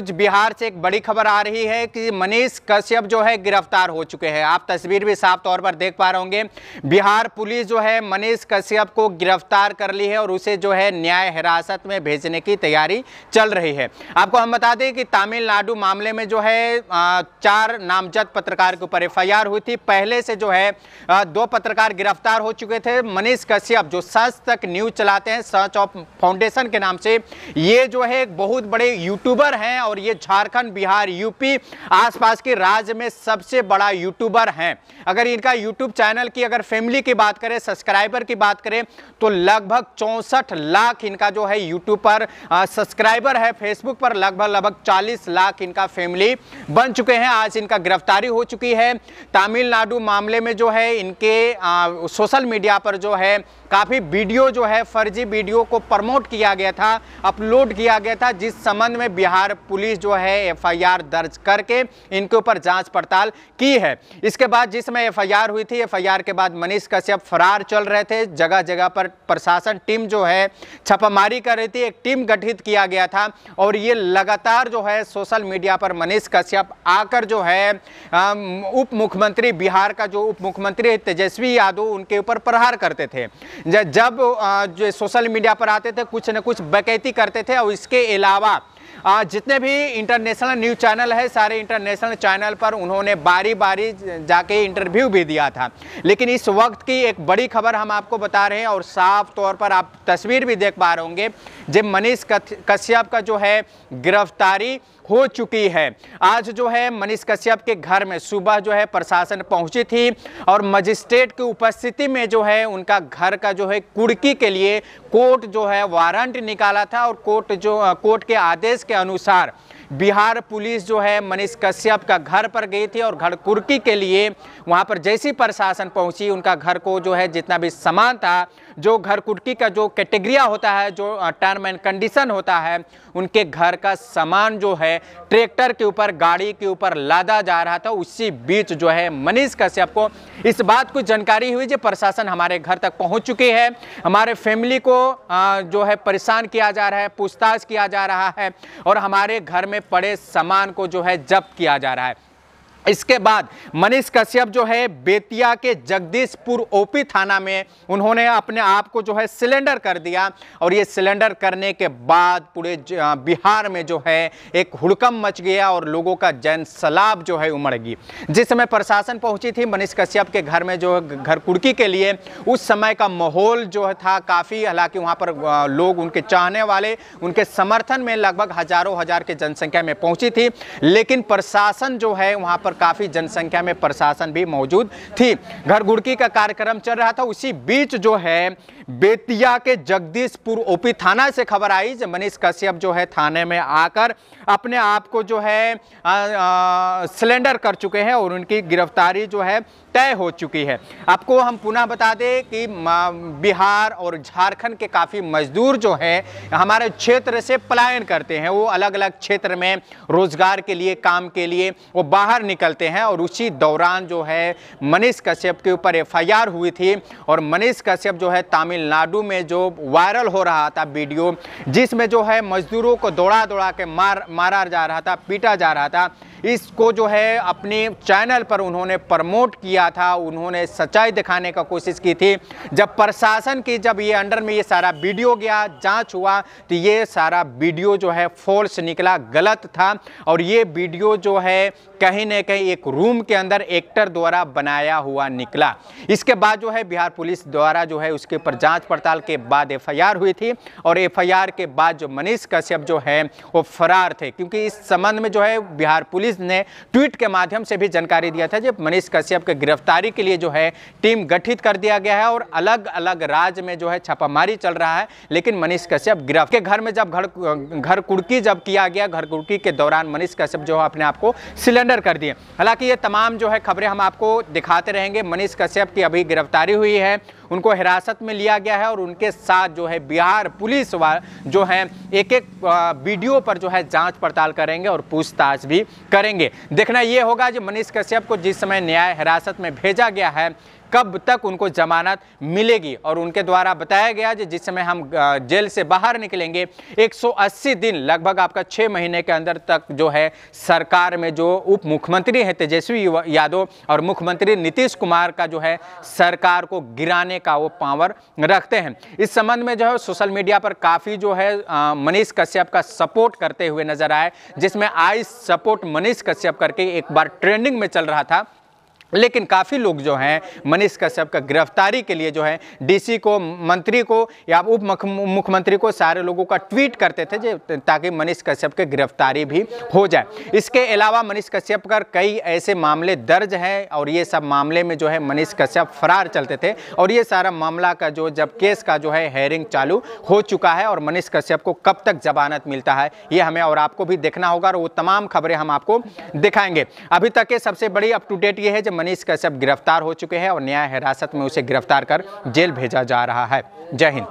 news Bihar से एक बड़ी खबर आ रही है कि मनीष कश्यप जो है गिरफ्तार हो चुके हैं आप तस्वीर भी साफ तौर पर देख पा रहे होंगे बिहार पुलिस जो है मनीष कश्यप को गिरफ्तार कर ली है और उसे जो है न्याय हिरासत में भेजने की तैयारी चल रही है आपको हम बता दें कि तमिलनाडु मामले में जो है चार नामजद पत्रकार के ऊपर एफ हुई थी पहले से जो है दो पत्रकार गिरफ्तार हो चुके थे मनीष कश्यप जो सच तक न्यूज चलाते हैं सच ऑफ फाउंडेशन के नाम से ये जो है एक बहुत बड़े यूट्यूबर हैं और ये झारखंड बिहार यूपी आसपास के राज्य में सबसे बड़ा यूट्यूबर हैं अगर इनका यूट्यूब चैनल की अगर फैमिली की बात करें सब्सक्राइबर की बात करें तो लगभग चौंसठ लाख इनका जो है यूट्यूब पर सब्सक्राइबर है फेसबुक पर लगभग लगभग चालीस लाख इनका फैमिली बन चुके हैं आज इनका गिरफ्तारी हो चुकी है तमिलनाडु मामले में जो है इनके सोशल मीडिया पर जो है काफ़ी वीडियो जो है फर्जी वीडियो को प्रमोट किया गया था अपलोड किया गया था जिस संबंध में बिहार पुलिस पुलिस जो है एफआईआर दर्ज करके इनके ऊपर जांच पड़ताल की है इसके बाद जिस समय एफ हुई थी एफ के बाद मनीष कश्यप फरार चल रहे थे जगह जगह पर प्रशासन टीम जो है छापामारी कर रही थी एक टीम गठित किया गया था और ये लगातार जो है सोशल मीडिया पर मनीष कश्यप आकर जो है उप मुख्यमंत्री बिहार का जो उप मुख्यमंत्री तेजस्वी यादव उनके ऊपर प्रहार करते थे जब जो सोशल मीडिया पर आते थे कुछ न कुछ बकैती करते थे और इसके अलावा जितने भी इंटरनेशनल न्यूज़ चैनल है सारे इंटरनेशनल चैनल पर उन्होंने बारी बारी जाके इंटरव्यू भी दिया था लेकिन इस वक्त की एक बड़ी खबर हम आपको बता रहे हैं और साफ तौर पर आप तस्वीर भी देख पा रहे होंगे जब मनीष कश्यप का जो है गिरफ्तारी हो चुकी है आज जो है मनीष कश्यप के घर में सुबह जो है प्रशासन पहुंची थी और मजिस्ट्रेट की उपस्थिति में जो है उनका घर का जो है कुड़की के लिए कोर्ट जो है वारंट निकाला था और कोर्ट जो कोर्ट के आदेश के अनुसार बिहार पुलिस जो है मनीष कश्यप का घर पर गई थी और घर कुर्की के लिए वहाँ पर जैसी प्रशासन पहुँची उनका घर को जो है जितना भी सामान था जो घर कुर्की का जो कैटेगरिया होता है जो टर्म एंड कंडीशन होता है उनके घर का सामान जो है ट्रैक्टर के ऊपर गाड़ी के ऊपर लादा जा रहा था उसी बीच जो है मनीष कश्यप को इस बात को जानकारी हुई जो प्रशासन हमारे घर तक पहुँच चुकी है हमारे फैमिली को जो है परेशान किया जा रहा है पूछताछ किया जा रहा है और हमारे घर में में पड़े सामान को जो है जब्त किया जा रहा है इसके बाद मनीष कश्यप जो है बेतिया के जगदीशपुर ओपी थाना में उन्होंने अपने आप को जो है सिलेंडर कर दिया और ये सिलेंडर करने के बाद पूरे बिहार में जो है एक हुड़कम मच गया और लोगों का जैन सलाब जो है उमड़ गई जिस समय प्रशासन पहुंची थी मनीष कश्यप के घर में जो घर कुड़की के लिए उस समय का माहौल जो था काफ़ी हालांकि वहाँ पर लोग उनके चाहने वाले उनके समर्थन में लगभग हजारों हजार के जनसंख्या में पहुंची थी लेकिन प्रशासन जो है वहाँ पर पर काफ़ी जनसंख्या में प्रशासन भी मौजूद थी घर घुड़की का कार्यक्रम चल रहा था उसी बीच जो है बेतिया के जगदीशपुर ओपी थाना से खबर आई मनीष कश्यप जो है थाने में आकर अपने आप को जो है सिलेंडर कर चुके हैं और उनकी गिरफ्तारी जो है तय हो चुकी है आपको हम पुनः बता दें कि बिहार और झारखंड के काफ़ी मजदूर जो हैं हमारे क्षेत्र से पलायन करते हैं वो अलग अलग क्षेत्र में रोजगार के लिए काम के लिए वो बाहर निकल निकलते हैं और उसी दौरान जो है मनीष कश्यप के ऊपर एफ हुई थी और मनीष कश्यप जो है तमिलनाडु में जो वायरल हो रहा था वीडियो जिसमें जो है मजदूरों को दौड़ा दौड़ा के मार मारा जा रहा था पीटा जा रहा था इसको जो है अपने चैनल पर उन्होंने प्रमोट किया था उन्होंने सच्चाई दिखाने का कोशिश की थी जब प्रशासन की जब ये अंडर में ये सारा वीडियो गया जांच हुआ तो ये सारा वीडियो जो है फॉल्स निकला गलत था और ये वीडियो जो है कहीं ना कहीं एक रूम के अंदर एक्टर द्वारा बनाया हुआ निकला इसके बाद जो है बिहार पुलिस द्वारा जो है उसके ऊपर जाँच पड़ताल के बाद एफ हुई थी और एफ के बाद जो मनीष कश्यप जो है वो फरार थे क्योंकि इस संबंध में जो है बिहार पुलिस अजीज ने ट्वीट के माध्यम से भी जानकारी दिया था जब मनीष कश्यप के गिरफ्तारी के लिए जो है टीम गठित कर दिया गया है और अलग अलग राज्य में जो है छापामारी चल रहा है लेकिन मनीष कश्यप गिरफ्त के घर में जब घर घर कुड़की जब किया गया घर कुड़की के दौरान मनीष कश्यप जो है अपने आप को सिलेंडर कर दिए हालांकि ये तमाम जो है खबरें हम आपको दिखाते रहेंगे मनीष कश्यप की अभी गिरफ्तारी हुई है उनको हिरासत में लिया गया है और उनके साथ जो है बिहार पुलिस जो है एक एक वीडियो पर जो है जांच पड़ताल करेंगे और पूछताछ भी करेंगे देखना ये होगा जो मनीष कश्यप को जिस समय न्याय हिरासत में भेजा गया है कब तक उनको जमानत मिलेगी और उनके द्वारा बताया गया कि जिस समय हम जेल से बाहर निकलेंगे 180 दिन लगभग आपका छः महीने के अंदर तक जो है सरकार में जो उप मुख्यमंत्री हैं तेजस्वी यादव और मुख्यमंत्री नीतीश कुमार का जो है सरकार को गिराने का वो पावर रखते हैं इस संबंध में जो है सोशल मीडिया पर काफ़ी जो है मनीष कश्यप का सपोर्ट करते हुए नजर आए जिसमें आई सपोर्ट मनीष कश्यप करके एक बार ट्रेंडिंग में चल रहा था लेकिन काफ़ी लोग जो हैं मनीष कश्यप का गिरफ्तारी के लिए जो है डीसी को मंत्री को या उप मुख्यमंत्री को सारे लोगों का ट्वीट करते थे ताकि मनीष कश्यप के गिरफ्तारी भी हो जाए इसके अलावा मनीष कश्यप पर कई ऐसे मामले दर्ज हैं और ये सब मामले में जो है मनीष कश्यप फरार चलते थे और ये सारा मामला का जो जब केस का जो है हेयरिंग चालू हो चुका है और मनीष कश्यप को कब तक जमानत मिलता है ये हमें और आपको भी देखना होगा और वो तमाम खबरें हम आपको दिखाएंगे अभी तक के सबसे बड़ी अप टू डेट ये है जब मनीष कश्यप गिरफ्तार हो चुके हैं और न्याय हिरासत में उसे गिरफ्तार कर जेल भेजा जा रहा है जय हिंद